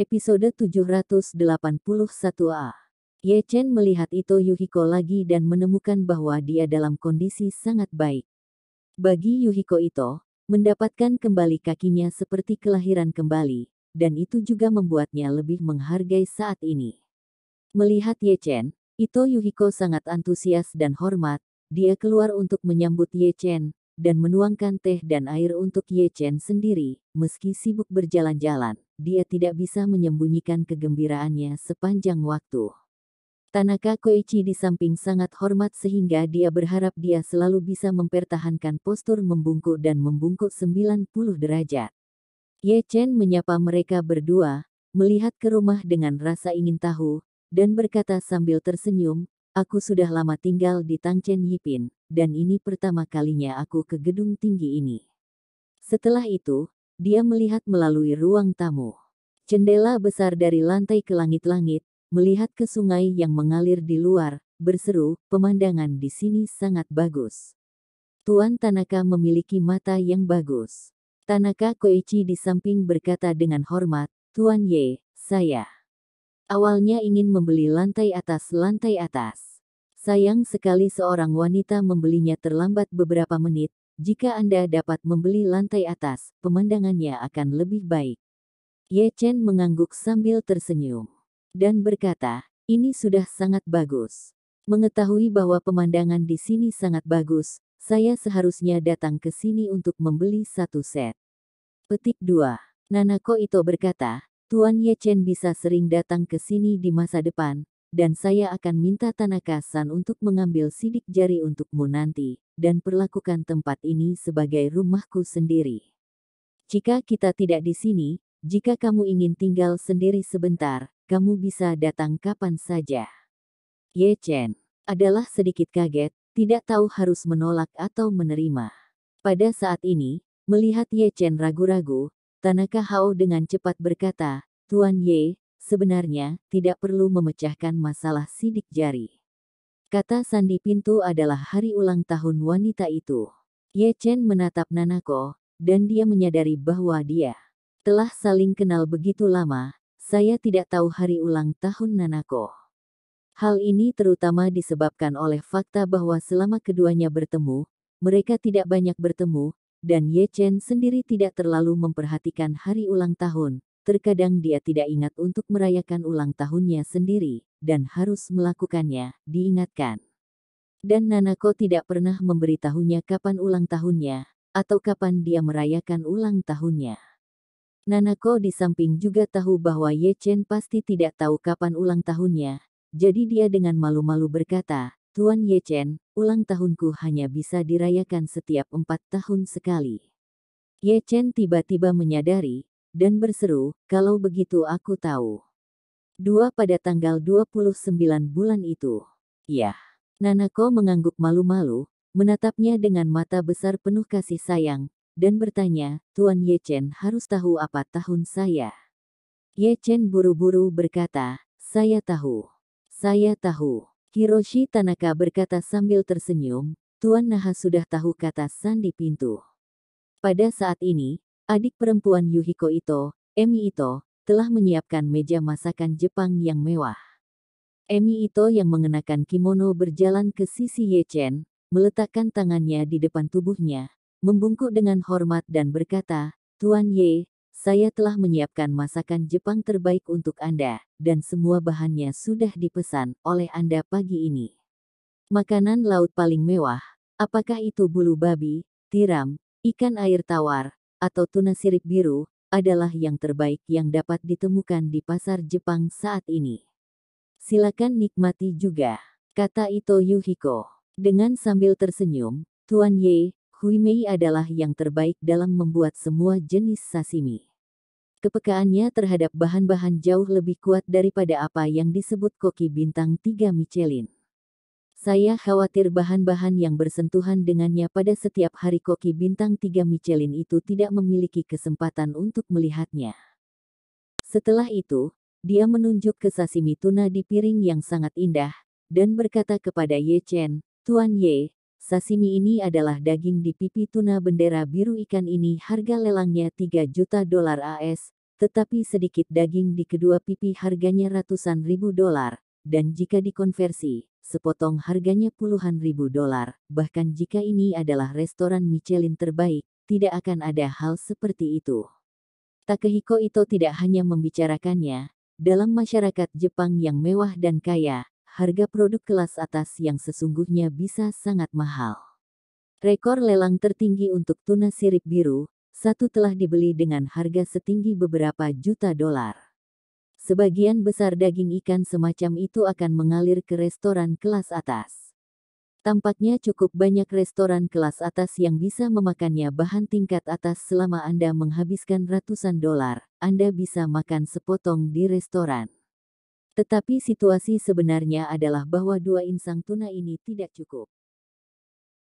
Episode 781A. Ye Chen melihat Ito Yuhiko lagi dan menemukan bahwa dia dalam kondisi sangat baik. Bagi Yuhiko Ito, mendapatkan kembali kakinya seperti kelahiran kembali, dan itu juga membuatnya lebih menghargai saat ini. Melihat Ye Chen, Ito Yuhiko sangat antusias dan hormat, dia keluar untuk menyambut Ye Chen, dan menuangkan teh dan air untuk Ye Chen sendiri, meski sibuk berjalan-jalan, dia tidak bisa menyembunyikan kegembiraannya sepanjang waktu. Tanaka Koichi di samping sangat hormat sehingga dia berharap dia selalu bisa mempertahankan postur membungkuk dan membungkuk 90 derajat. Ye Chen menyapa mereka berdua, melihat ke rumah dengan rasa ingin tahu, dan berkata sambil tersenyum, aku sudah lama tinggal di Tangchen Yipin, dan ini pertama kalinya aku ke gedung tinggi ini. Setelah itu, dia melihat melalui ruang tamu. Jendela besar dari lantai ke langit-langit, melihat ke sungai yang mengalir di luar, berseru, pemandangan di sini sangat bagus. Tuan Tanaka memiliki mata yang bagus. Tanaka Koichi di samping berkata dengan hormat, Tuan Ye, saya. Awalnya ingin membeli lantai atas lantai atas. Sayang sekali seorang wanita membelinya terlambat beberapa menit, jika Anda dapat membeli lantai atas, pemandangannya akan lebih baik. Ye Chen mengangguk sambil tersenyum. Dan berkata, ini sudah sangat bagus. Mengetahui bahwa pemandangan di sini sangat bagus, saya seharusnya datang ke sini untuk membeli satu set. Petik 2. Nanako Ito berkata, Tuan Ye Chen bisa sering datang ke sini di masa depan, dan saya akan minta Tanaka-san untuk mengambil sidik jari untukmu nanti, dan perlakukan tempat ini sebagai rumahku sendiri. Jika kita tidak di sini, jika kamu ingin tinggal sendiri sebentar, kamu bisa datang kapan saja. Ye Chen adalah sedikit kaget, tidak tahu harus menolak atau menerima. Pada saat ini, melihat Ye Chen ragu-ragu, Tanaka Hao dengan cepat berkata, Tuan Ye, Sebenarnya, tidak perlu memecahkan masalah sidik jari. Kata Sandi Pintu adalah hari ulang tahun wanita itu. Ye Chen menatap Nanako, dan dia menyadari bahwa dia telah saling kenal begitu lama, saya tidak tahu hari ulang tahun Nanako. Hal ini terutama disebabkan oleh fakta bahwa selama keduanya bertemu, mereka tidak banyak bertemu, dan Ye Chen sendiri tidak terlalu memperhatikan hari ulang tahun, Terkadang dia tidak ingat untuk merayakan ulang tahunnya sendiri, dan harus melakukannya, diingatkan. Dan Nanako tidak pernah memberitahunya kapan ulang tahunnya, atau kapan dia merayakan ulang tahunnya. Nanako di samping juga tahu bahwa Ye Chen pasti tidak tahu kapan ulang tahunnya, jadi dia dengan malu-malu berkata, Tuan Ye Chen, ulang tahunku hanya bisa dirayakan setiap empat tahun sekali. Ye Chen tiba-tiba menyadari dan berseru, kalau begitu aku tahu. Dua pada tanggal 29 bulan itu. Ya, Nanako mengangguk malu-malu, menatapnya dengan mata besar penuh kasih sayang, dan bertanya, Tuan Ye Chen harus tahu apa tahun saya. Ye Chen buru-buru berkata, saya tahu. Saya tahu. Hiroshi Tanaka berkata sambil tersenyum, Tuan Naha sudah tahu kata sandi pintu. Pada saat ini, Adik perempuan Yuhiko Ito, Emi Ito, telah menyiapkan meja masakan Jepang yang mewah. Emi Ito yang mengenakan kimono berjalan ke sisi Ye Chen, meletakkan tangannya di depan tubuhnya, membungkuk dengan hormat dan berkata, Tuan Ye, saya telah menyiapkan masakan Jepang terbaik untuk Anda, dan semua bahannya sudah dipesan oleh Anda pagi ini. Makanan laut paling mewah, apakah itu bulu babi, tiram, ikan air tawar, atau tuna sirip biru, adalah yang terbaik yang dapat ditemukan di pasar Jepang saat ini. Silakan nikmati juga, kata Ito Yuhiko. Dengan sambil tersenyum, Tuan Ye, Hui Mei adalah yang terbaik dalam membuat semua jenis sashimi. Kepekaannya terhadap bahan-bahan jauh lebih kuat daripada apa yang disebut koki bintang tiga Michelin. Saya khawatir bahan-bahan yang bersentuhan dengannya pada setiap hari koki bintang tiga Michelin itu tidak memiliki kesempatan untuk melihatnya. Setelah itu, dia menunjuk ke sashimi tuna di piring yang sangat indah, dan berkata kepada Ye Chen, Tuan Ye, sashimi ini adalah daging di pipi tuna bendera biru ikan ini harga lelangnya 3 juta dolar AS, tetapi sedikit daging di kedua pipi harganya ratusan ribu dolar dan jika dikonversi, sepotong harganya puluhan ribu dolar, bahkan jika ini adalah restoran Michelin terbaik, tidak akan ada hal seperti itu. Takehiko Ito tidak hanya membicarakannya, dalam masyarakat Jepang yang mewah dan kaya, harga produk kelas atas yang sesungguhnya bisa sangat mahal. Rekor lelang tertinggi untuk tuna sirip biru, satu telah dibeli dengan harga setinggi beberapa juta dolar. Sebagian besar daging ikan semacam itu akan mengalir ke restoran kelas atas. Tampaknya cukup banyak restoran kelas atas yang bisa memakannya bahan tingkat atas selama Anda menghabiskan ratusan dolar. Anda bisa makan sepotong di restoran. Tetapi situasi sebenarnya adalah bahwa dua insang tuna ini tidak cukup.